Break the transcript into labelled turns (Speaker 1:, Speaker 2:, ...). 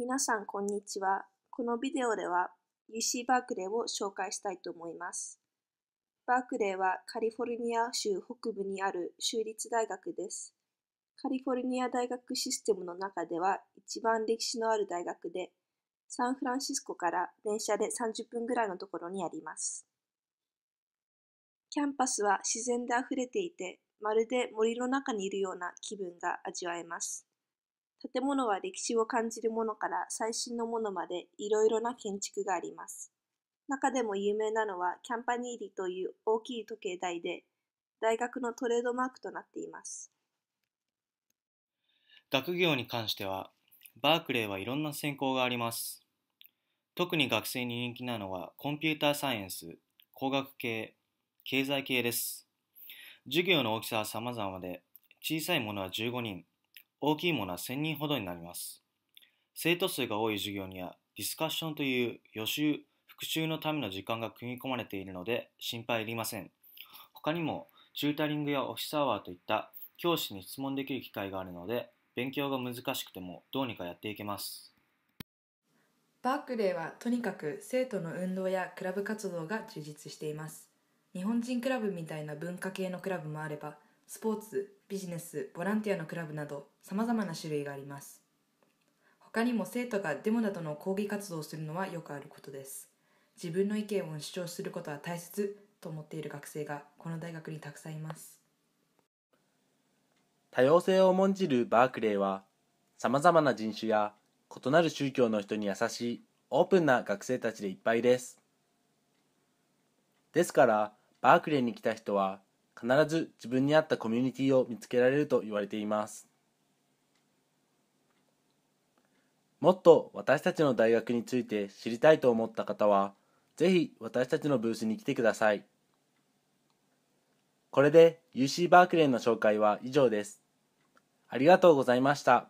Speaker 1: 皆さん、こんにちは。このビデオでは UC バークレーを紹介したいと思います。バークレーはカリフォルニア州北部にある州立大学です。カリフォルニア大学システムの中では一番歴史のある大学で、サンフランシスコから電車で30分ぐらいのところにあります。キャンパスは自然で溢れていて、まるで森の中にいるような気分が味わえます。建物は歴史を感じるものから最新のものまでいろいろな建築があります。中でも有名なのはキャンパニーリという大きい時計台で、大学のトレードマークとなっています。
Speaker 2: 学業に関しては、バークレーはいろんな専攻があります。特に学生に人気なのはコンピューターサイエンス、工学系、経済系です。授業の大きさは様々で、小さいものは15人、大きいものは1000人ほどになります。生徒数が多い授業にはディスカッションという予習、復習のための時間が組み込まれているので心配いりません。他にもチュータリングやオフィスアワーといった教師に質問できる機会があるので勉強が難しくてもどうにかやっていけます。
Speaker 3: バークレーはとにかく生徒の運動やクラブ活動が充実しています。日本人クラブみたいな文化系のクラブもあれば、スポーツ、ビジネスボランティアのクラブなどさまざまな種類があります他にも生徒がデモなどの抗議活動をするのはよくあることです自分の意見を主張することは大切と思っている学生がこの大学にたくさんいます
Speaker 4: 多様性を重んじるバークレーはさまざまな人種や異なる宗教の人に優しいオープンな学生たちでいっぱいですですからバークレーに来た人は必ず自分に合ったコミュニティを見つけられると言われていますもっと私たちの大学について知りたいと思った方はぜひ私たちのブースに来てくださいこれで UC バークレーの紹介は以上ですありがとうございました。